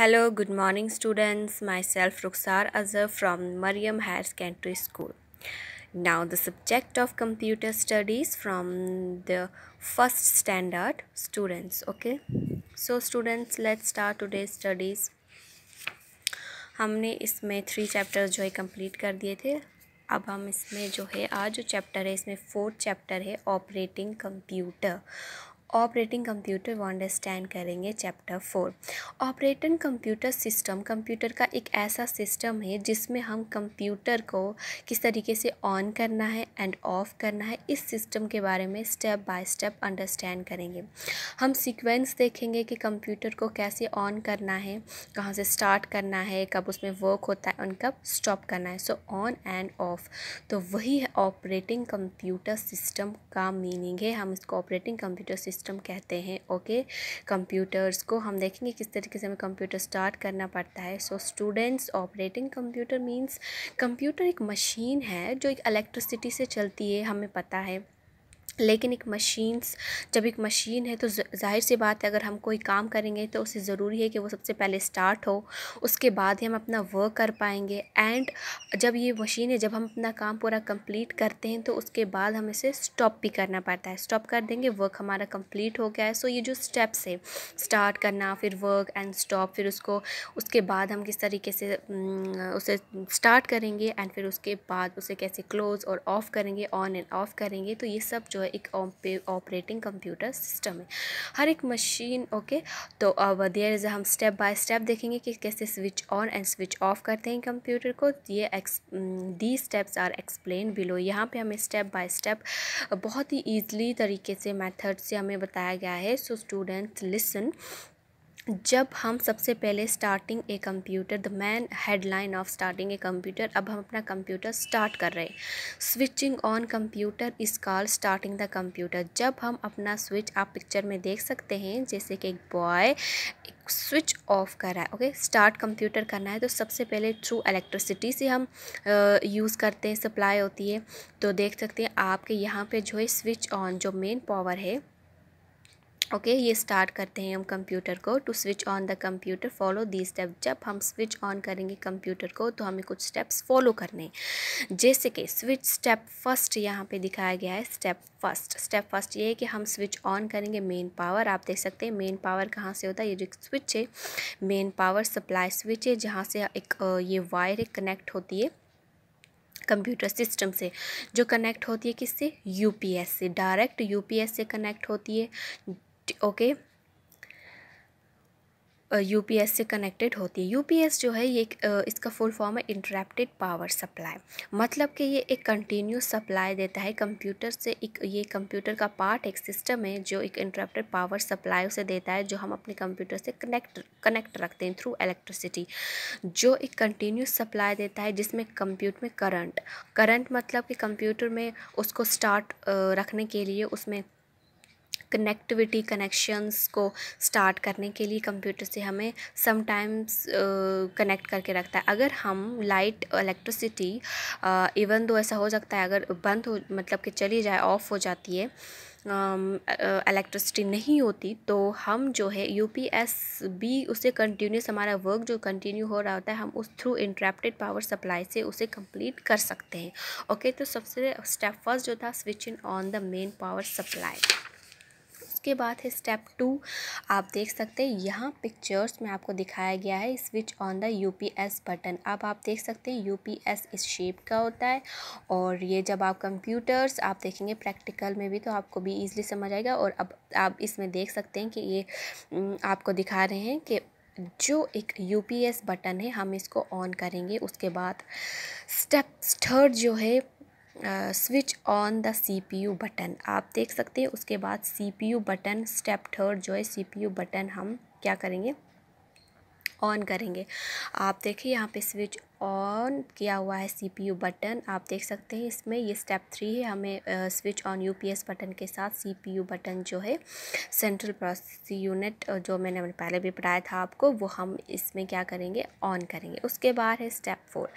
Hello good morning students myself Rukhsar Azhar from Mariam higher secondary school now the subject of computer studies from the first standard students okay so students let start today studies हमने इसमें three chapter जो है complete कर दिए थे अब हम इसमें जो है आज जो चैप्टर है इसमें फोर्थ चैप्टर है ऑपरेटिंग कंप्यूटर ऑपरेटिंग कंप्यूटर वो अंडरस्टैंड करेंगे chapter four operating computer system computer का एक ऐसा सिस्टम है जिसमें हम कंप्यूटर को किस तरीके से ऑन करना है एंड ऑफ करना है इस सिस्टम के बारे में स्टेप बाय स्टेप अंडरस्टैंड करेंगे हम सीक्वेंस देखेंगे कि कंप्यूटर को कैसे ऑन करना है कहाँ से स्टार्ट करना है कब उसमें वर्क होता है और कब स्टॉप करना है सो ऑन एंड ऑफ तो वही है ऑपरेटिंग कंप्यूटर सिस्टम का मीनिंग है हम इसको ऑपरेटिंग कंप्यूटर सिस्टम सिस्टम कहते हैं ओके कंप्यूटर्स को हम देखेंगे किस तरीके से हमें कंप्यूटर स्टार्ट करना पड़ता है so students operating computer means computer एक मशीन है जो एक इलेक्ट्रिसिटी से चलती है हमें पता है लेकिन एक मशीन्स जब एक मशीन है तो ज़ाहिर सी बात है अगर हम कोई काम करेंगे तो उसे ज़रूरी है कि वो सबसे पहले स्टार्ट हो उसके बाद ही हम अपना वर्क कर पाएंगे एंड जब ये मशीन है जब हम अपना काम पूरा कंप्लीट करते हैं तो उसके बाद हम इसे स्टॉप भी करना पड़ता है स्टॉप कर देंगे वर्क हमारा कंप्लीट हो गया है सो ये जो स्टेप्स है स्टार्ट करना फिर वर्क एंड स्टॉप फिर उसको उसके बाद हम किस तरीके से उसे स्टार्ट करेंगे एंड फिर उसके बाद उसे कैसे क्लोज़ और ऑफ़ करेंगे ऑन एंड ऑफ़ करेंगे तो ये सब जो है एक ऑपरेटिंग कंप्यूटर सिस्टम है हर एक मशीन ओके तो अब देर इज़ हम स्टेप बाय स्टेप देखेंगे कि कैसे switch on and switch off करते हैं कंप्यूटर को ये the steps are explained below यहाँ पे हमें स्टेप बाय स्टेप बहुत ही ईजली तरीके से मैथड से हमें बताया गया है सो स्टूडेंट्स लिसन जब हम सबसे पहले starting a computer the main headline of starting a computer अब हम अपना कंप्यूटर स्टार्ट कर रहे हैं switching on computer is call starting the computer जब हम अपना स्विच आप पिक्चर में देख सकते हैं जैसे कि एक बॉय स्विच ऑफ कर रहा है ओके स्टार्ट कंप्यूटर करना है तो सबसे पहले थ्रू इलेक्ट्रिसिटी से हम यूज़ करते हैं सप्लाई होती है तो देख सकते हैं आपके यहाँ पे जो है स्विच ऑन जो मेन पावर है ओके okay, ये स्टार्ट करते हैं हम कंप्यूटर को to switch on the computer follow the step जब हम स्विच ऑन करेंगे कंप्यूटर को तो हमें कुछ स्टेप्स फॉलो करने जैसे कि स्विच स्टेप फर्स्ट यहाँ पे दिखाया गया है स्टेप फर्स्ट स्टेप फर्स्ट ये है कि हम स्विच ऑन करेंगे मेन पावर आप देख सकते हैं मेन पावर कहाँ से होता है ये जो स्विच है मेन पावर सप्लाई स्विच है जहाँ से एक ये वायर कनेक्ट होती है कंप्यूटर सिस्टम से जो कनेक्ट होती है किससे यूपीएस से डायरेक्ट यूपीएस से कनेक्ट होती है ओके यू पी एस से कनेक्टेड होती है यू पी एस जो है ये एक इसका फुल फॉर्म है इंटरप्टेड पावर सप्लाई मतलब कि ये एक कंटिन्यूस सप्लाई देता है कंप्यूटर से एक ये कंप्यूटर का पार्ट एक सिस्टम है जो एक इंटरप्टेड पावर सप्लाई उसे देता है जो हम अपने कंप्यूटर से कनेक्ट कनेक्ट रखते हैं थ्रू इलेक्ट्रिसिटी जो एक कंटिन्यूस सप्लाई देता है जिसमें कंप्यूटर में करंट करंट मतलब कि कंप्यूटर में उसको स्टार्ट रखने के लिए उसमें कनेक्टिविटी कनेक्शंस को स्टार्ट करने के लिए कंप्यूटर से हमें समटाइम्स कनेक्ट करके रखता है अगर हम लाइट इलेक्ट्रिसिटी इवन दो ऐसा हो सकता है अगर बंद हो मतलब कि चली जाए ऑफ हो जाती है इलेक्ट्रिसिटी नहीं होती तो हम जो है यू पी एस बी उसे कंटिन्यूस हमारा वर्क जो कंटिन्यू हो रहा होता है हम उस थ्रू इंटरप्टेड पावर सप्लाई से उसे कंप्लीट कर सकते हैं ओके okay, तो सबसे स्टेप फर्स्ट जो था switching on the main power supply उसके बाद है स्टेप टू आप देख सकते हैं यहाँ पिक्चर्स में आपको दिखाया गया है switch on the UPS button अब आप देख सकते हैं यूपीएस इस शेप का होता है और ये जब आप कंप्यूटर्स आप देखेंगे प्रैक्टिकल में भी तो आपको भी ईजिली समझ आएगा और अब आप इसमें देख सकते हैं कि ये आपको दिखा रहे हैं कि जो एक यू बटन है हम इसको ऑन करेंगे उसके बाद स्टेप थर्ड जो है switch on the CPU button आप देख सकते हैं उसके बाद सीपीयू बटन स्टेप थर्ड जो है सीपीयू बटन हम क्या करेंगे ऑन करेंगे आप देखिए यहाँ पे स्विच ऑन किया हुआ है सीपीयू बटन आप देख सकते हैं इसमें ये स्टेप थ्री है हमें स्विच ऑन यूपीएस बटन के साथ सीपीयू बटन जो है सेंट्रल प्रोसेस यूनिट जो मैंने पहले भी पढ़ाया था आपको वो हम इसमें क्या करेंगे ऑन करेंगे उसके बाद है step four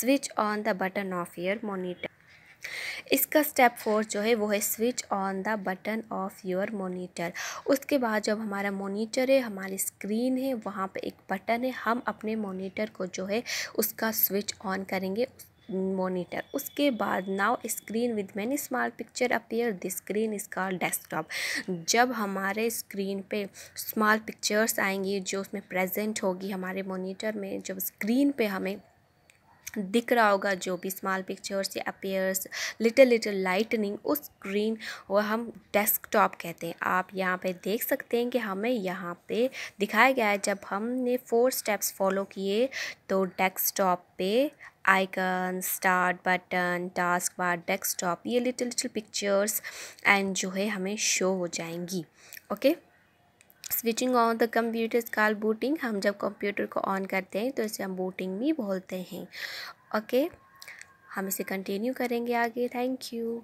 switch on the button of your monitor इसका स्टेप फोर जो है वो है switch on the button of your monitor उसके बाद जब हमारा मोनीटर है हमारी स्क्रीन है वहाँ पर एक बटन है हम अपने मोनीटर को जो है उसका स्विच ऑन करेंगे मोनीटर उसके बाद now screen with many small picture appear this screen is call desktop जब हमारे स्क्रीन पे स्मॉल पिक्चर्स आएंगी जो उसमें प्रेजेंट होगी हमारे मोनीटर में जब स्क्रीन पे हमें दिख रहा होगा जो भी स्मॉल पिक्चर से अपेयर्स लिटिल लिटिल लाइटनिंग उस स्क्रीन वो हम डेस्कटॉप कहते हैं आप यहाँ पे देख सकते हैं कि हमें यहाँ पे दिखाया गया है जब हमने फोर स्टेप्स फॉलो किए तो डेस्कटॉप पे icon start button taskbar desktop ये लिटिल लिटिल पिक्चर्स एंड जो है हमें शो हो जाएंगी okay okay? Switching on the computer is call booting हम जब कंप्यूटर को ऑन करते हैं तो इसे हम बूटिंग भी बोलते हैं ओके हम इसे कंटिन्यू करेंगे आगे थैंक यू